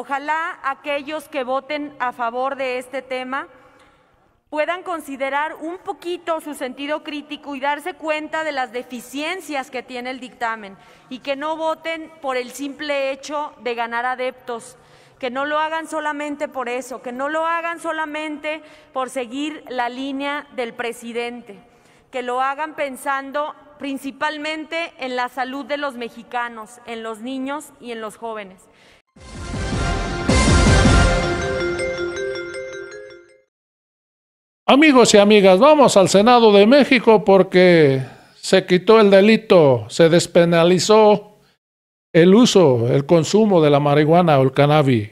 Ojalá aquellos que voten a favor de este tema puedan considerar un poquito su sentido crítico y darse cuenta de las deficiencias que tiene el dictamen y que no voten por el simple hecho de ganar adeptos, que no lo hagan solamente por eso, que no lo hagan solamente por seguir la línea del presidente, que lo hagan pensando principalmente en la salud de los mexicanos, en los niños y en los jóvenes. Amigos y amigas, vamos al Senado de México porque se quitó el delito, se despenalizó el uso, el consumo de la marihuana o el cannabis.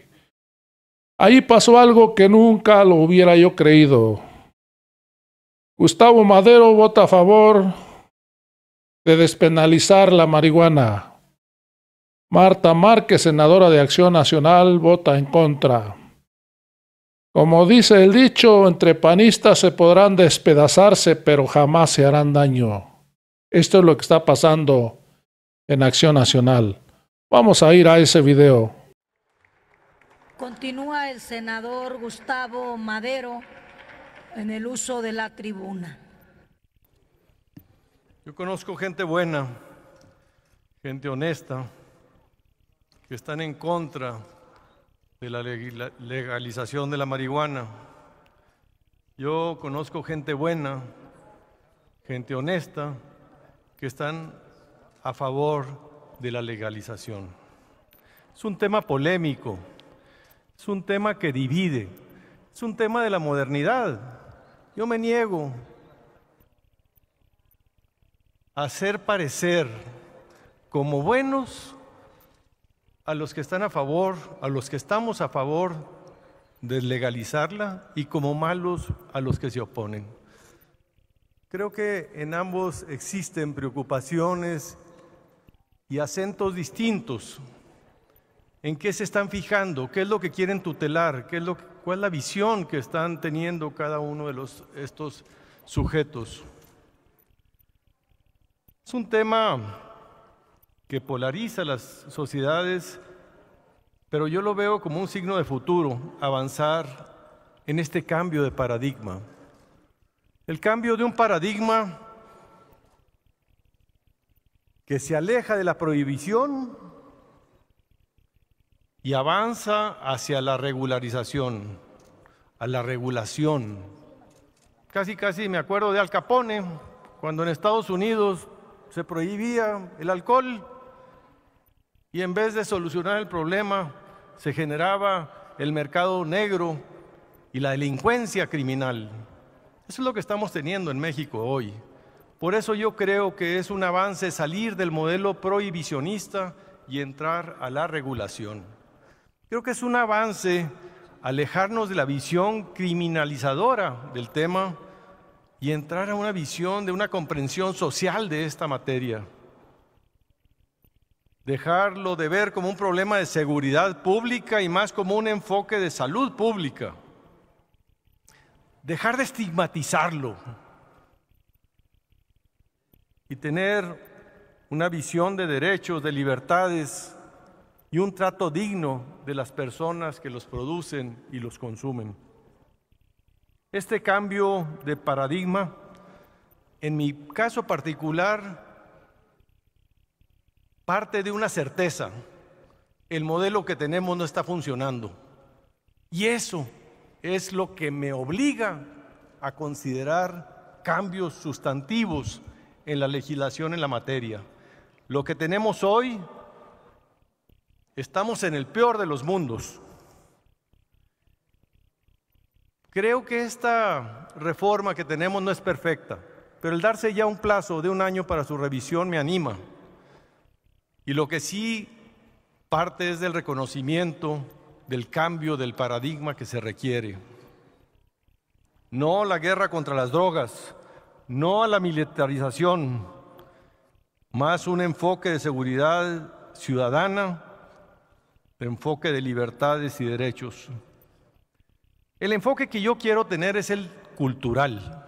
Ahí pasó algo que nunca lo hubiera yo creído. Gustavo Madero vota a favor de despenalizar la marihuana. Marta Márquez, senadora de Acción Nacional, vota en contra. Como dice el dicho, entre panistas se podrán despedazarse, pero jamás se harán daño. Esto es lo que está pasando en Acción Nacional. Vamos a ir a ese video. Continúa el senador Gustavo Madero en el uso de la tribuna. Yo conozco gente buena, gente honesta, que están en contra de la legalización de la marihuana. Yo conozco gente buena, gente honesta, que están a favor de la legalización. Es un tema polémico, es un tema que divide, es un tema de la modernidad. Yo me niego a hacer parecer como buenos a los que están a favor, a los que estamos a favor de legalizarla y como malos a los que se oponen. Creo que en ambos existen preocupaciones y acentos distintos. ¿En qué se están fijando? ¿Qué es lo que quieren tutelar? ¿Qué es lo ¿Cuál es la visión que están teniendo cada uno de los, estos sujetos? Es un tema que polariza las sociedades, pero yo lo veo como un signo de futuro, avanzar en este cambio de paradigma. El cambio de un paradigma que se aleja de la prohibición y avanza hacia la regularización, a la regulación. Casi, casi me acuerdo de Al Capone, cuando en Estados Unidos se prohibía el alcohol y en vez de solucionar el problema, se generaba el mercado negro y la delincuencia criminal. Eso es lo que estamos teniendo en México hoy. Por eso yo creo que es un avance salir del modelo prohibicionista y entrar a la regulación. Creo que es un avance alejarnos de la visión criminalizadora del tema y entrar a una visión de una comprensión social de esta materia dejarlo de ver como un problema de seguridad pública y más como un enfoque de salud pública. Dejar de estigmatizarlo y tener una visión de derechos, de libertades y un trato digno de las personas que los producen y los consumen. Este cambio de paradigma, en mi caso particular, parte de una certeza. El modelo que tenemos no está funcionando. Y eso es lo que me obliga a considerar cambios sustantivos en la legislación en la materia. Lo que tenemos hoy, estamos en el peor de los mundos. Creo que esta reforma que tenemos no es perfecta, pero el darse ya un plazo de un año para su revisión me anima. Y lo que sí parte es del reconocimiento del cambio del paradigma que se requiere. No la guerra contra las drogas, no a la militarización, más un enfoque de seguridad ciudadana, de enfoque de libertades y derechos. El enfoque que yo quiero tener es el cultural.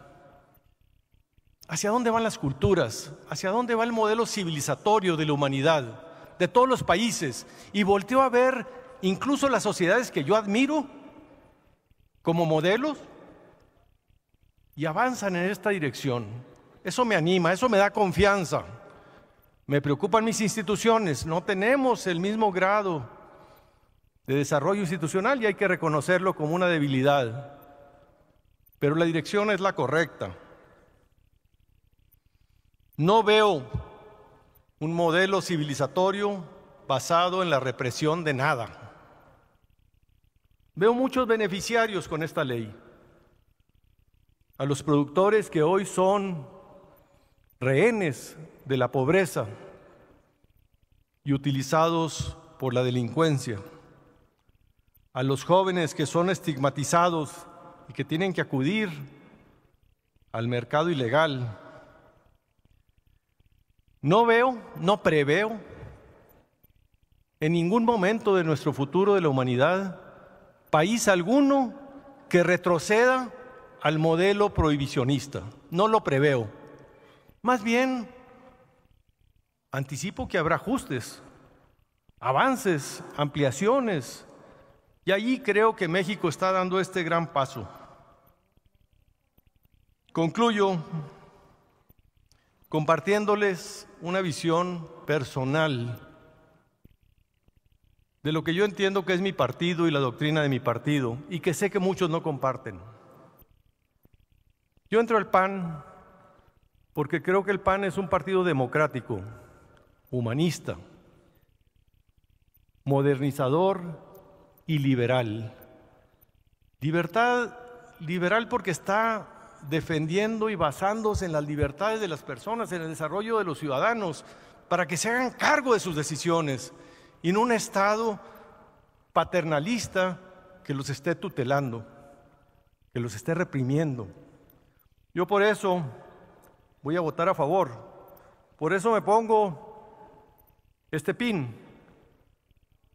¿Hacia dónde van las culturas? ¿Hacia dónde va el modelo civilizatorio de la humanidad, de todos los países? Y volteó a ver incluso las sociedades que yo admiro como modelos y avanzan en esta dirección. Eso me anima, eso me da confianza. Me preocupan mis instituciones, no tenemos el mismo grado de desarrollo institucional y hay que reconocerlo como una debilidad. Pero la dirección es la correcta. No veo un modelo civilizatorio basado en la represión de nada. Veo muchos beneficiarios con esta ley. A los productores que hoy son rehenes de la pobreza y utilizados por la delincuencia. A los jóvenes que son estigmatizados y que tienen que acudir al mercado ilegal no veo, no preveo en ningún momento de nuestro futuro de la humanidad país alguno que retroceda al modelo prohibicionista. No lo preveo. Más bien, anticipo que habrá ajustes, avances, ampliaciones. Y allí creo que México está dando este gran paso. Concluyo compartiéndoles una visión personal de lo que yo entiendo que es mi partido y la doctrina de mi partido, y que sé que muchos no comparten. Yo entro al PAN porque creo que el PAN es un partido democrático, humanista, modernizador y liberal. Libertad liberal porque está defendiendo y basándose en las libertades de las personas, en el desarrollo de los ciudadanos, para que se hagan cargo de sus decisiones y no un Estado paternalista que los esté tutelando, que los esté reprimiendo. Yo por eso voy a votar a favor, por eso me pongo este pin,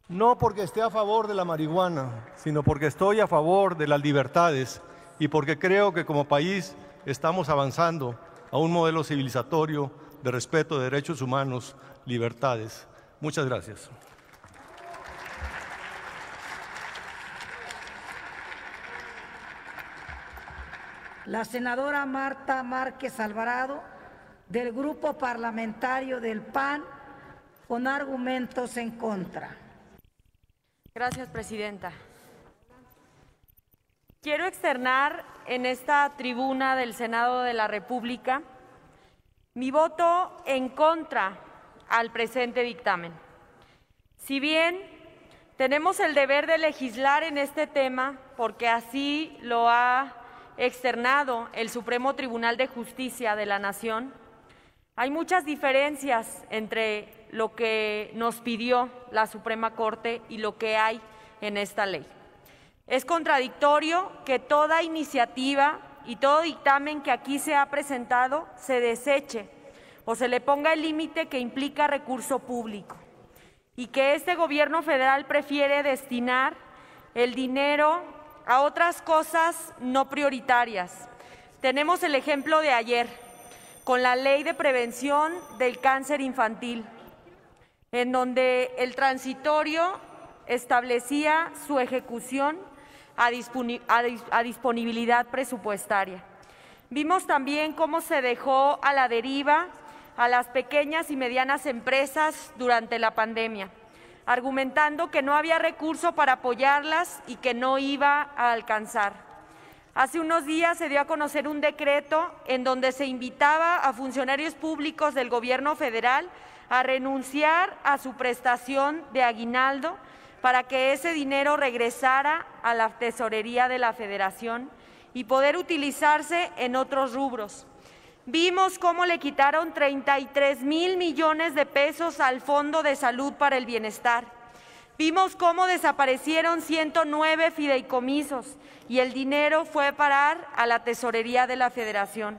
no porque esté a favor de la marihuana, sino porque estoy a favor de las libertades y porque creo que como país estamos avanzando a un modelo civilizatorio de respeto de derechos humanos, libertades. Muchas gracias. La senadora Marta Márquez Alvarado, del Grupo Parlamentario del PAN, con argumentos en contra. Gracias, Presidenta. Quiero externar en esta tribuna del Senado de la República mi voto en contra al presente dictamen. Si bien tenemos el deber de legislar en este tema, porque así lo ha externado el Supremo Tribunal de Justicia de la Nación, hay muchas diferencias entre lo que nos pidió la Suprema Corte y lo que hay en esta ley. Es contradictorio que toda iniciativa y todo dictamen que aquí se ha presentado se deseche o se le ponga el límite que implica recurso público y que este gobierno federal prefiere destinar el dinero a otras cosas no prioritarias. Tenemos el ejemplo de ayer con la ley de prevención del cáncer infantil, en donde el transitorio establecía su ejecución a, disponibilidad presupuestaria. Vimos también cómo se dejó a la deriva a las pequeñas y medianas empresas durante la pandemia, argumentando que no había recurso para apoyarlas y que no iba a alcanzar. Hace unos días se dio a conocer un decreto en donde se invitaba a funcionarios públicos del Gobierno federal a renunciar a su prestación de aguinaldo para que ese dinero regresara a la tesorería de la federación y poder utilizarse en otros rubros. Vimos cómo le quitaron 33 mil millones de pesos al Fondo de Salud para el Bienestar. Vimos cómo desaparecieron 109 fideicomisos y el dinero fue parar a la tesorería de la federación.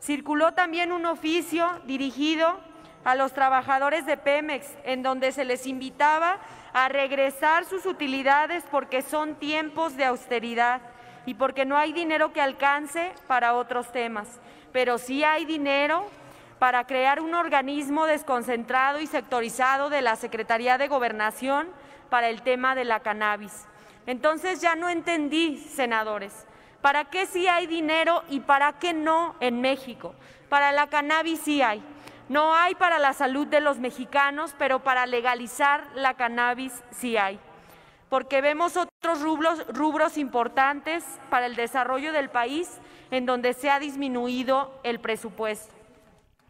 Circuló también un oficio dirigido a los trabajadores de Pemex, en donde se les invitaba a regresar sus utilidades porque son tiempos de austeridad y porque no hay dinero que alcance para otros temas, pero sí hay dinero para crear un organismo desconcentrado y sectorizado de la Secretaría de Gobernación para el tema de la cannabis. Entonces ya no entendí, senadores, ¿para qué sí hay dinero y para qué no en México? Para la cannabis sí hay no hay para la salud de los mexicanos, pero para legalizar la cannabis sí hay. Porque vemos otros rubros, importantes para el desarrollo del país en donde se ha disminuido el presupuesto.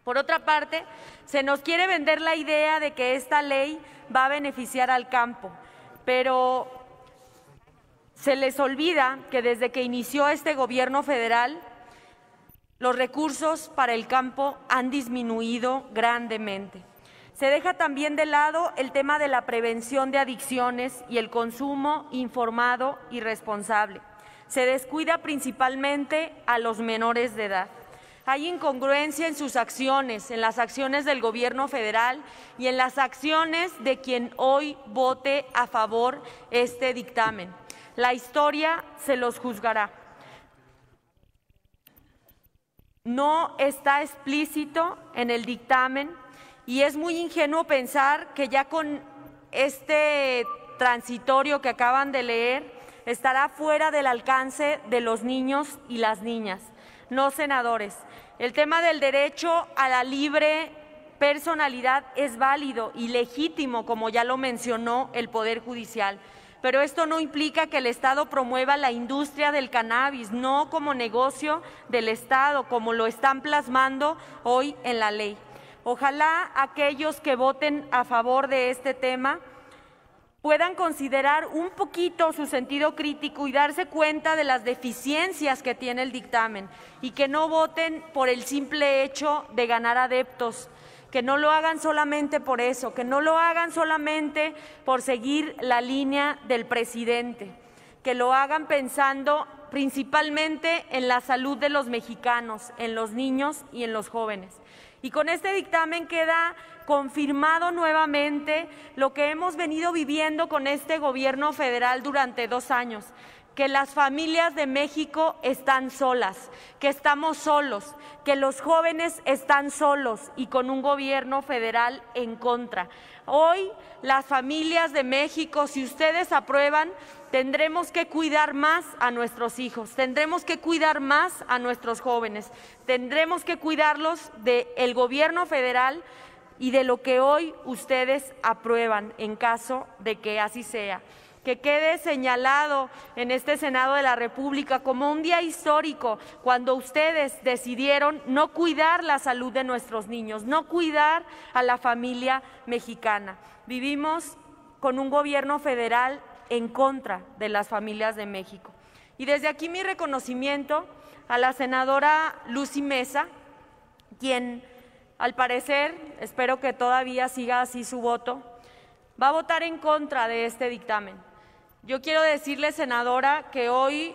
Por otra parte, se nos quiere vender la idea de que esta ley va a beneficiar al campo, pero se les olvida que desde que inició este gobierno federal los recursos para el campo han disminuido grandemente. Se deja también de lado el tema de la prevención de adicciones y el consumo informado y responsable. Se descuida principalmente a los menores de edad. Hay incongruencia en sus acciones, en las acciones del gobierno federal y en las acciones de quien hoy vote a favor este dictamen. La historia se los juzgará no está explícito en el dictamen y es muy ingenuo pensar que ya con este transitorio que acaban de leer estará fuera del alcance de los niños y las niñas, no senadores. El tema del derecho a la libre personalidad es válido y legítimo, como ya lo mencionó el Poder Judicial pero esto no implica que el Estado promueva la industria del cannabis, no como negocio del Estado, como lo están plasmando hoy en la ley. Ojalá aquellos que voten a favor de este tema puedan considerar un poquito su sentido crítico y darse cuenta de las deficiencias que tiene el dictamen y que no voten por el simple hecho de ganar adeptos, que no lo hagan solamente por eso, que no lo hagan solamente por seguir la línea del presidente, que lo hagan pensando principalmente en la salud de los mexicanos, en los niños y en los jóvenes. Y con este dictamen queda confirmado nuevamente lo que hemos venido viviendo con este gobierno federal durante dos años, que las familias de México están solas, que estamos solos, que los jóvenes están solos y con un gobierno federal en contra. Hoy las familias de México, si ustedes aprueban, tendremos que cuidar más a nuestros hijos, tendremos que cuidar más a nuestros jóvenes, tendremos que cuidarlos del gobierno federal y de lo que hoy ustedes aprueban en caso de que así sea que quede señalado en este Senado de la República como un día histórico cuando ustedes decidieron no cuidar la salud de nuestros niños, no cuidar a la familia mexicana. Vivimos con un gobierno federal en contra de las familias de México. Y desde aquí mi reconocimiento a la senadora Lucy Mesa, quien al parecer, espero que todavía siga así su voto, va a votar en contra de este dictamen. Yo quiero decirle, senadora, que hoy,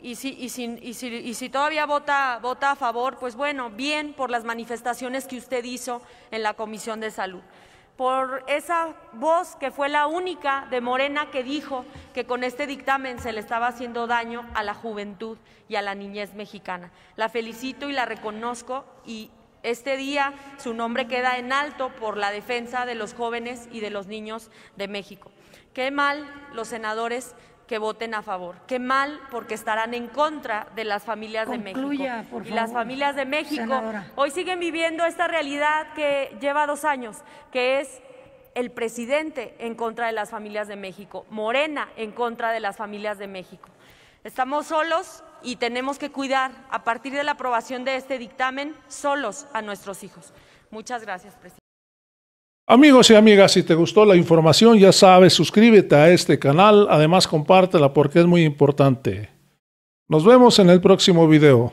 y si, si todavía vota, vota a favor, pues bueno, bien por las manifestaciones que usted hizo en la Comisión de Salud por esa voz que fue la única de Morena que dijo que con este dictamen se le estaba haciendo daño a la juventud y a la niñez mexicana. La felicito y la reconozco y este día su nombre queda en alto por la defensa de los jóvenes y de los niños de México. Qué mal los senadores que voten a favor. Qué mal, porque estarán en contra de las familias de México. y las familias de México hoy siguen viviendo esta realidad que lleva dos años, que es el presidente en contra de las familias de México, Morena en contra de las familias de México. Estamos solos y tenemos que cuidar, a partir de la aprobación de este dictamen, solos a nuestros hijos. Muchas gracias, presidente. Amigos y amigas, si te gustó la información, ya sabes, suscríbete a este canal, además compártela porque es muy importante. Nos vemos en el próximo video.